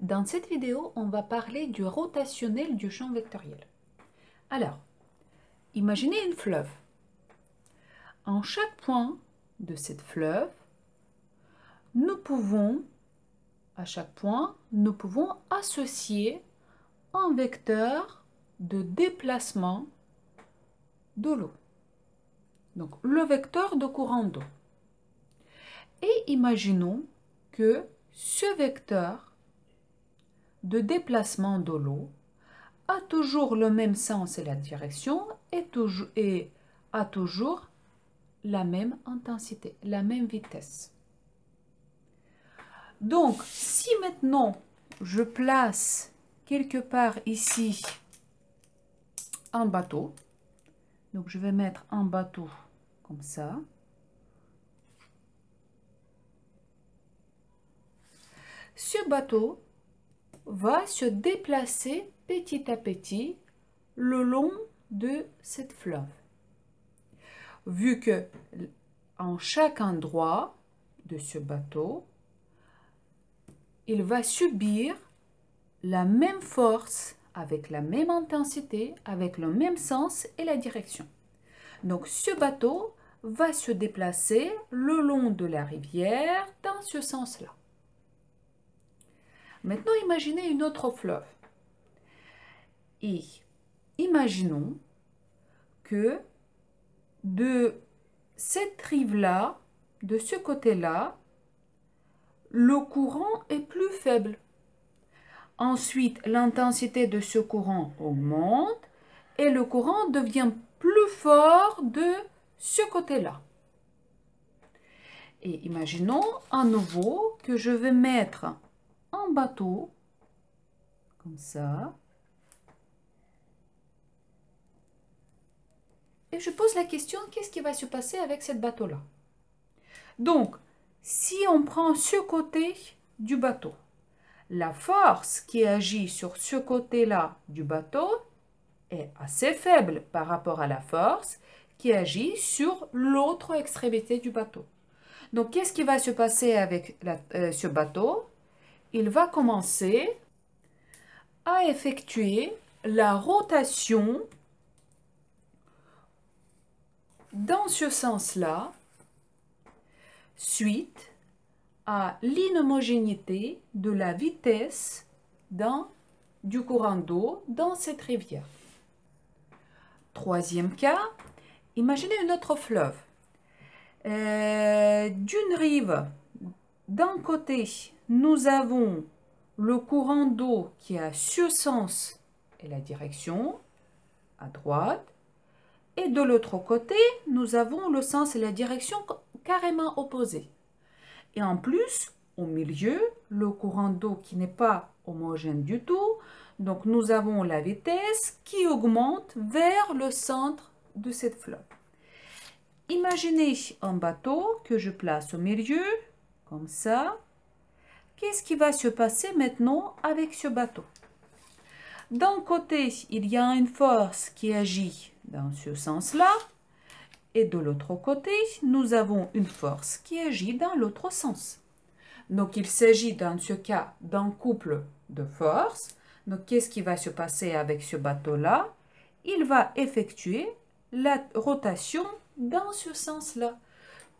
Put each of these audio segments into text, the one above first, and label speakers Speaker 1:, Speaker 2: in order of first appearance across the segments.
Speaker 1: Dans cette vidéo, on va parler du rotationnel du champ vectoriel. Alors, imaginez une fleuve. En chaque point de cette fleuve, nous pouvons, à chaque point, nous pouvons associer un vecteur de déplacement de l'eau. Donc, le vecteur de courant d'eau. Et imaginons que ce vecteur de déplacement de l'eau a toujours le même sens et la direction et, toujours, et a toujours la même intensité, la même vitesse. Donc, si maintenant je place quelque part ici un bateau, donc je vais mettre un bateau comme ça. Ce bateau, va se déplacer petit à petit le long de cette fleuve. Vu que en chaque endroit de ce bateau, il va subir la même force, avec la même intensité, avec le même sens et la direction. Donc ce bateau va se déplacer le long de la rivière dans ce sens-là. Maintenant, imaginez une autre fleuve. Et imaginons que de cette rive-là, de ce côté-là, le courant est plus faible. Ensuite, l'intensité de ce courant augmente et le courant devient plus fort de ce côté-là. Et imaginons à nouveau que je vais mettre bateau, comme ça. Et je pose la question, qu'est-ce qui va se passer avec ce bateau-là Donc, si on prend ce côté du bateau, la force qui agit sur ce côté-là du bateau est assez faible par rapport à la force qui agit sur l'autre extrémité du bateau. Donc, qu'est-ce qui va se passer avec euh, ce bateau il va commencer à effectuer la rotation dans ce sens-là suite à l'inhomogénéité de la vitesse dans, du courant d'eau dans cette rivière. Troisième cas, imaginez un autre fleuve. Euh, d'une rive, d'un côté, nous avons le courant d'eau qui a ce sens et la direction à droite. Et de l'autre côté, nous avons le sens et la direction carrément opposés. Et en plus, au milieu, le courant d'eau qui n'est pas homogène du tout. Donc nous avons la vitesse qui augmente vers le centre de cette flotte. Imaginez un bateau que je place au milieu, comme ça, Qu'est-ce qui va se passer maintenant avec ce bateau D'un côté, il y a une force qui agit dans ce sens-là, et de l'autre côté, nous avons une force qui agit dans l'autre sens. Donc il s'agit dans ce cas d'un couple de forces. Donc qu'est-ce qui va se passer avec ce bateau-là Il va effectuer la rotation dans ce sens-là,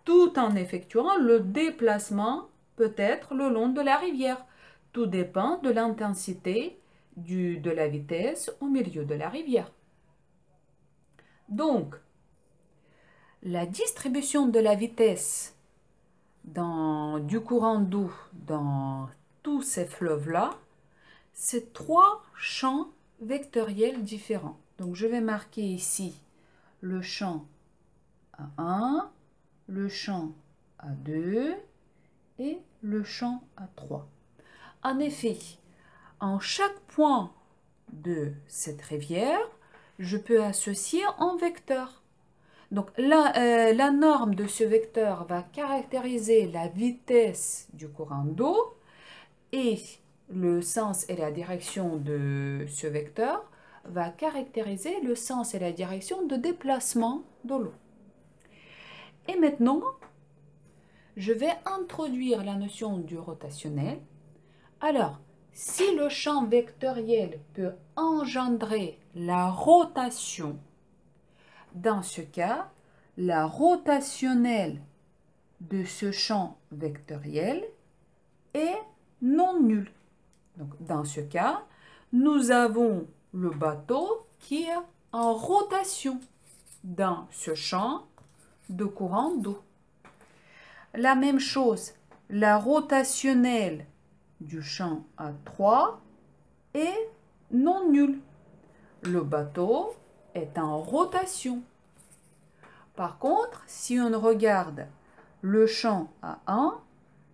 Speaker 1: tout en effectuant le déplacement peut-être le long de la rivière. Tout dépend de l'intensité de la vitesse au milieu de la rivière. Donc, la distribution de la vitesse dans, du courant d'eau dans tous ces fleuves-là, c'est trois champs vectoriels différents. Donc, je vais marquer ici le champ a 1, le champ a 2 le champ à 3. En effet, en chaque point de cette rivière, je peux associer un vecteur. Donc euh, la norme de ce vecteur va caractériser la vitesse du courant d'eau et le sens et la direction de ce vecteur va caractériser le sens et la direction de déplacement de l'eau. Et maintenant, je vais introduire la notion du rotationnel. Alors, si le champ vectoriel peut engendrer la rotation, dans ce cas, la rotationnelle de ce champ vectoriel est non nulle. Donc, dans ce cas, nous avons le bateau qui est en rotation dans ce champ de courant d'eau la même chose, la rotationnelle du champ à 3 est non nulle. Le bateau est en rotation. Par contre, si on regarde le champ à 1,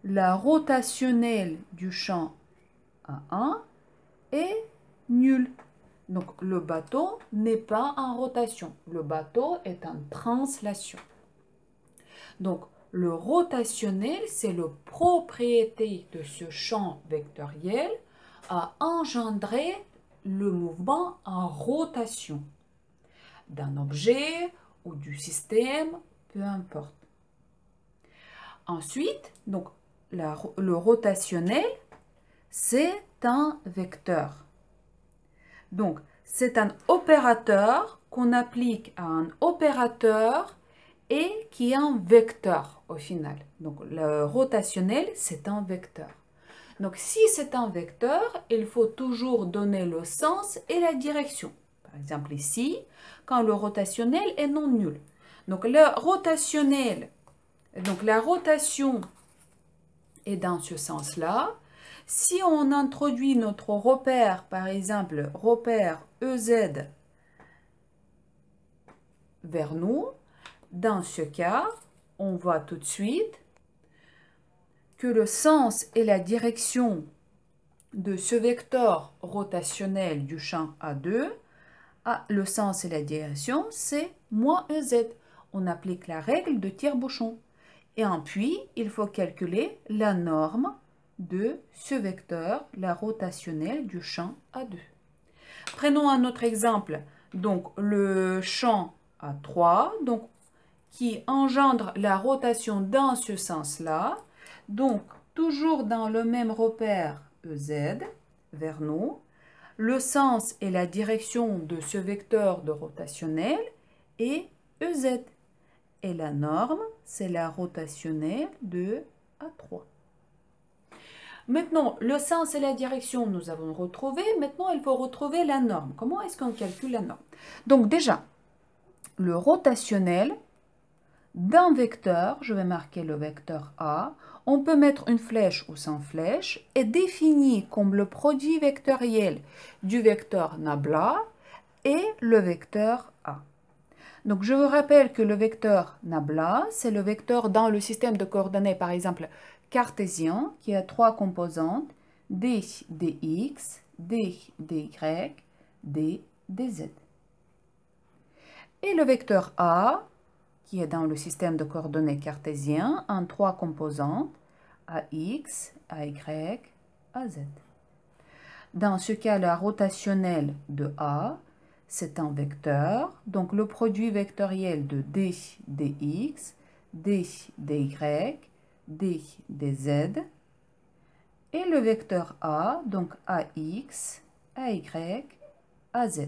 Speaker 1: la rotationnelle du champ à 1 est nulle. Donc le bateau n'est pas en rotation, le bateau est en translation. Donc le rotationnel, c'est la propriété de ce champ vectoriel à engendrer le mouvement en rotation d'un objet ou du système, peu importe. Ensuite, donc, le rotationnel, c'est un vecteur. Donc, c'est un opérateur qu'on applique à un opérateur et qui est un vecteur au final. Donc le rotationnel, c'est un vecteur. Donc si c'est un vecteur, il faut toujours donner le sens et la direction. Par exemple ici, quand le rotationnel est non nul. Donc le rotationnel, donc la rotation est dans ce sens-là. Si on introduit notre repère, par exemple repère EZ vers nous, dans ce cas, on voit tout de suite que le sens et la direction de ce vecteur rotationnel du champ A2, ah, le sens et la direction, c'est moins EZ. On applique la règle de tire-bouchon. Et puis, il faut calculer la norme de ce vecteur, la rotationnelle du champ A2. Prenons un autre exemple. Donc, le champ A3. Donc, qui engendre la rotation dans ce sens-là. Donc, toujours dans le même repère EZ, vers nous, le sens et la direction de ce vecteur de rotationnel est EZ. Et la norme, c'est la rotationnelle de A3. Maintenant, le sens et la direction, nous avons retrouvé. Maintenant, il faut retrouver la norme. Comment est-ce qu'on calcule la norme Donc déjà, le rotationnel, d'un vecteur, je vais marquer le vecteur A, on peut mettre une flèche ou sans flèche, et défini comme le produit vectoriel du vecteur Nabla et le vecteur A. Donc je vous rappelle que le vecteur Nabla, c'est le vecteur dans le système de coordonnées, par exemple, cartésien, qui a trois composantes, d, dx, d, dy, d, dz. Et le vecteur A, qui est dans le système de coordonnées cartésien en trois composantes, AX, AY, AZ. Dans ce cas, la rotationnelle de A, c'est un vecteur, donc le produit vectoriel de D, dx, D, dy, D, dz, et le vecteur A, donc ax, ay, az.